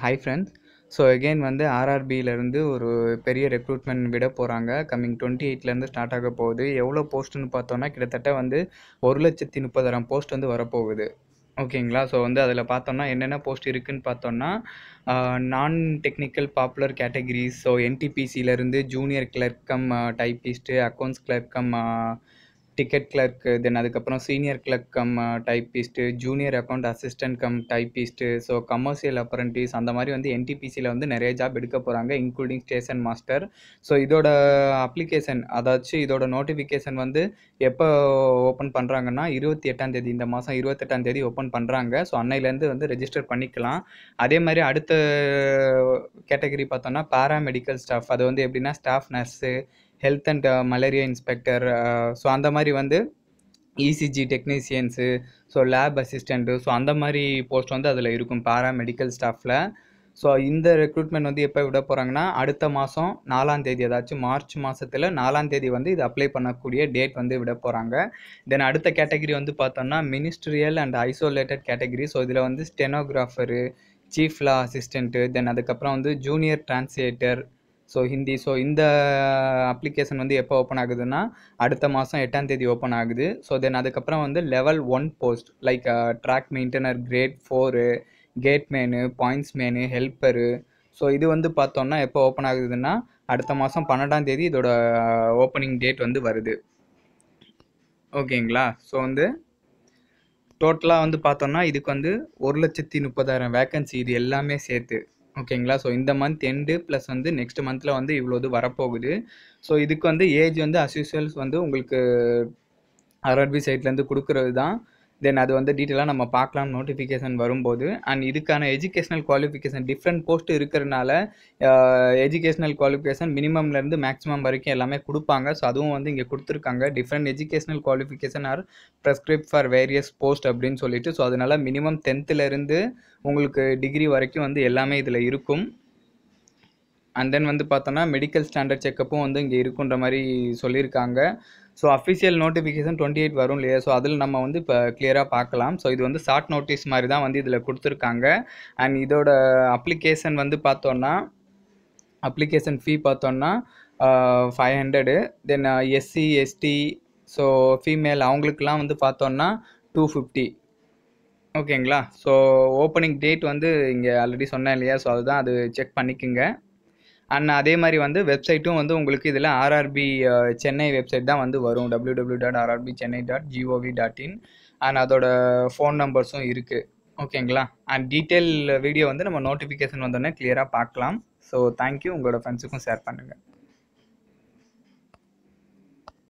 hi friends so again வந்து ஆர்ஆர்பியிலேருந்து ஒரு பெரிய ரெக்ரூட்மெண்ட் விட போகிறாங்க கம்மிங் டுவெண்ட்டி எயிட்லேருந்து ஸ்டார்ட் ஆக போகுது எவ்வளோ போஸ்ட்டுன்னு பார்த்தோன்னா கிட்டத்தட்ட வந்து ஒரு லட்சத்தி முப்பதாயிரம் போஸ்ட் வந்து வரப்போகுது ஓகேங்களா ஸோ வந்து அதில் பார்த்தோம்னா என்னென்ன போஸ்ட் இருக்குதுன்னு பார்த்தோம்னா நான் டெக்னிக்கல் பாப்புலர் கேட்டகிரிஸ் ஸோ என்டிபிசியிலேருந்து junior clerk cum typist accounts clerk cum ticket clerk then அதுக்கப்புறம் senior clerk cum typist junior account assistant cum typist so commercial apprentice அந்த மாதிரி வந்து என்டிபிசியில் வந்து நிறைய ஜாப் எடுக்க போகிறாங்க இன்க்ளூடிங் ஸ்டேஷன் மாஸ்டர் ஸோ இதோட அப்ளிகேஷன் அதாச்சும் இதோட நோட்டிஃபிகேஷன் வந்து எப்போ ஓப்பன் பண்ணுறாங்கன்னா இருபத்தி எட்டாம் தேதி இந்த மாதம் இருபத்தெட்டாம் தேதி ஓப்பன் பண்ணுறாங்க ஸோ அன்னையிலேருந்து வந்து ரெஜிஸ்டர் பண்ணிக்கலாம் அதே மாதிரி அடுத்த கேட்டகரி பார்த்தோன்னா பேராமெடிக்கல் ஸ்டாஃப் அது வந்து எப்படின்னா staff nurse health and malaria inspector so அந்த மாதிரி வந்து ECG technicians so lab assistant so அந்த மாதிரி போஸ்ட் வந்து அதில் இருக்கும் பாரா மெடிக்கல் ஸ்டாஃபில் ஸோ இந்த ரெக்ரூட்மெண்ட் வந்து எப்போ விட போகிறாங்கன்னா அடுத்த மாதம் நாலாம் தேதி ஏதாச்சும் மார்ச் மாதத்தில் நாலாம் தேதி வந்து இது அப்ளை பண்ணக்கூடிய டேட் வந்து விட போகிறாங்க தென் அடுத்த கேட்டகரி வந்து பார்த்தோம்னா ministerial and isolated category so இதில் வந்து stenographer chief law assistant then அதுக்கப்புறம் வந்து junior translator so Hindi so இந்த அப்ளிகேஷன் uh, வந்து எப்போ ஓப்பன் ஆகுதுன்னா அடுத்த மாதம் எட்டாம் தேதி ஓப்பன் ஆகுது ஸோ தென் அதுக்கப்புறம் வந்து level one post like track maintainer grade four gate man points man helper so இது வந்து பார்த்தோம்னா எப்போ ஓப்பன் ஆகுதுன்னா அடுத்த மாதம் பன்னெண்டாம் தேதி இதோட ஓப்பனிங் uh, டேட் வந்து வருது ஓகேங்களா ஸோ வந்து டோட்டலாக வந்து பார்த்தோம்னா இதுக்கு வந்து ஒரு லட்சத்தி முப்பதாயிரம் வேக்கன்சி இது எல்லாமே சேர்த்து ஓகேங்களா ஸோ இந்த மந்த் எண்டு ப்ளஸ் வந்து நெக்ஸ்ட் மந்தில் வந்து இவ்வளோ இது வரப்போகுது ஸோ இதுக்கு வந்து ஏஜ் வந்து அஸ்யூஷுவல்ஸ் வந்து உங்களுக்கு ஆர்ஆர்பி சைட்லேருந்து கொடுக்குறது தான் தென் அது வந்து டீட்டெயிலாக நம்ம பார்க்கலாம் நோட்டிஃபிகேஷன் வரும்போது அண்ட் இதுக்கான எஜுகேஷனல் குவாலிஃபிகேஷன் டிஃப்ரெண்ட் போஸ்ட் இருக்கிறனால எஜுகேஷனல் குவாலிஃபிகேஷன் மினிமம்லேருந்து மேக்ஸிமம் வரைக்கும் எல்லாமே கொடுப்பாங்க ஸோ அதுவும் வந்து இங்கே கொடுத்துருக்காங்க different educational qualification are prescribed for various post அப்படின்னு சொல்லிட்டு ஸோ அதனால் மினிமம் டென்த்துலேருந்து உங்களுக்கு டிகிரி வரைக்கும் வந்து எல்லாமே இதில் இருக்கும் அண்ட் தென் வந்து பார்த்தோன்னா மெடிக்கல் ஸ்டாண்டர்ட் செக்கப்பும் வந்து இங்கே இருக்குன்ற மாதிரி சொல்லியிருக்காங்க so official notification twenty eight வரும் இல்லையா ஸோ அதில் நம்ம வந்து இப்போ கிளியராக பார்க்கலாம் ஸோ இது வந்து ஷார்ட் நோட்டீஸ் மாதிரி தான் வந்து இதில் கொடுத்துருக்காங்க அண்ட் இதோட அப்ளிகேஷன் வந்து பார்த்தோன்னா அப்ளிகேஷன் ஃபீ பார்த்தோன்னா five hundred then SC ST so female அவங்களுக்குலாம் வந்து பார்த்தோன்னா டூ ஃபிஃப்டி ஓகேங்களா ஸோ ஓப்பனிங் டேட் வந்து இங்கே ஆல்ரெடி சொன்னேன் இல்லையா ஸோ அதுதான் அது செக் பண்ணிக்கோங்க அண்ட் அதே மாதிரி வந்து வெப்சைட்டும் வந்து உங்களுக்கு இதில் ஆர்ஆர்பி சென்னை வெப்சைட் தான் வந்து வரும் W W dot RRB Chennai dot GOV dot in and அதோட ஃபோன் நம்பர்ஸும் இருக்குது ஓகேங்களா அண்ட் டீட்டெயில் வீடியோ வந்து நம்ம நோட்டிஃபிகேஷன் வந்தோடனே கிளியராக பார்க்கலாம் ஸோ தேங்க்யூ உங்களோட ஃப்ரெண்ட்ஸுக்கும் ஷேர் பண்ணுங்கள்